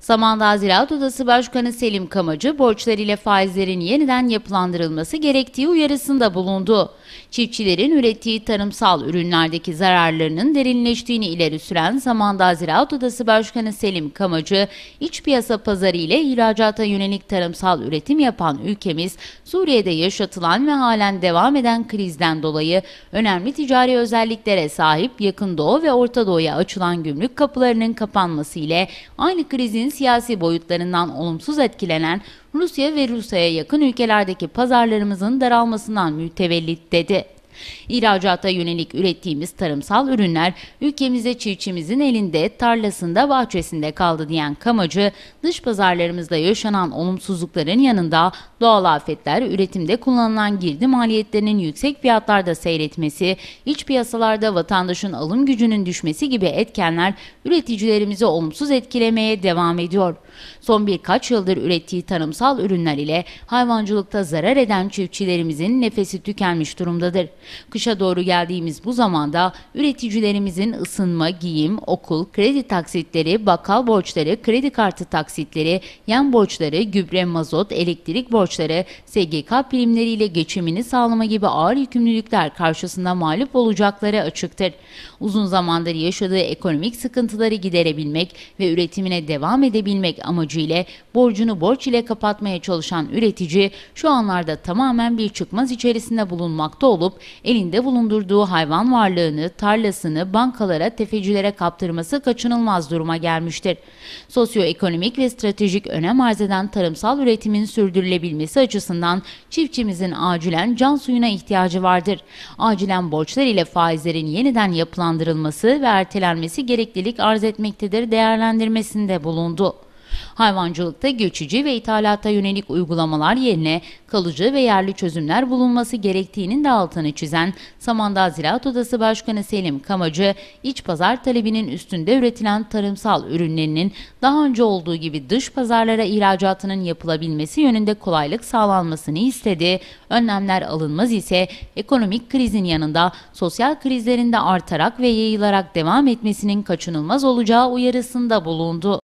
Samandağ Ziraat Odası Başkanı Selim Kamacı borçlarıyla faizlerin yeniden yapılandırılması gerektiği uyarısında bulundu. Çiftçilerin ürettiği tarımsal ürünlerdeki zararlarının derinleştiğini ileri süren Samandağ Ziraat Odası Başkanı Selim Kamacı, iç piyasa pazarı ile ihracata yönelik tarımsal üretim yapan ülkemiz, Suriye'de yaşatılan ve halen devam eden krizden dolayı önemli ticari özelliklere sahip Yakın Doğu ve Orta Doğu'ya açılan gümrük kapılarının kapanması ile aynı krizin Çin'in siyasi boyutlarından olumsuz etkilenen Rusya ve Rusya'ya yakın ülkelerdeki pazarlarımızın daralmasından mütevellit dedi. İhracata yönelik ürettiğimiz tarımsal ürünler ülkemize çiftçimizin elinde, tarlasında, bahçesinde kaldı diyen Kamacı, dış pazarlarımızda yaşanan olumsuzlukların yanında doğal afetler, üretimde kullanılan girdi maliyetlerinin yüksek fiyatlarda seyretmesi, iç piyasalarda vatandaşın alım gücünün düşmesi gibi etkenler üreticilerimizi olumsuz etkilemeye devam ediyor. Son birkaç yıldır ürettiği tarımsal ürünler ile hayvancılıkta zarar eden çiftçilerimizin nefesi tükenmiş durumdadır. Kışa doğru geldiğimiz bu zamanda üreticilerimizin ısınma, giyim, okul, kredi taksitleri, bakkal borçları, kredi kartı taksitleri, yan borçları, gübre, mazot, elektrik borçları, SGK primleriyle geçimini sağlama gibi ağır yükümlülükler karşısında mağlup olacakları açıktır. Uzun zamandır yaşadığı ekonomik sıkıntıları giderebilmek ve üretimine devam edebilmek amacıyla borcunu borç ile kapatmaya çalışan üretici şu anlarda tamamen bir çıkmaz içerisinde bulunmakta olup elinde bulundurduğu hayvan varlığını, tarlasını bankalara, tefecilere kaptırması kaçınılmaz duruma gelmiştir. Sosyoekonomik ve stratejik önem arz eden tarımsal üretimin sürdürülebilmesi açısından çiftçimizin acilen can suyuna ihtiyacı vardır. Acilen borçlar ile faizlerin yeniden yapılandırılması ve ertelenmesi gereklilik arz etmektedir değerlendirmesinde bulundu. Hayvancılıkta göçücü ve ithalata yönelik uygulamalar yerine kalıcı ve yerli çözümler bulunması gerektiğinin de altını çizen Samandağ Ziraat Odası Başkanı Selim Kamacı, iç pazar talebinin üstünde üretilen tarımsal ürünlerinin daha önce olduğu gibi dış pazarlara ihracatının yapılabilmesi yönünde kolaylık sağlanmasını istedi. Önlemler alınmaz ise ekonomik krizin yanında sosyal krizlerin de artarak ve yayılarak devam etmesinin kaçınılmaz olacağı uyarısında bulundu.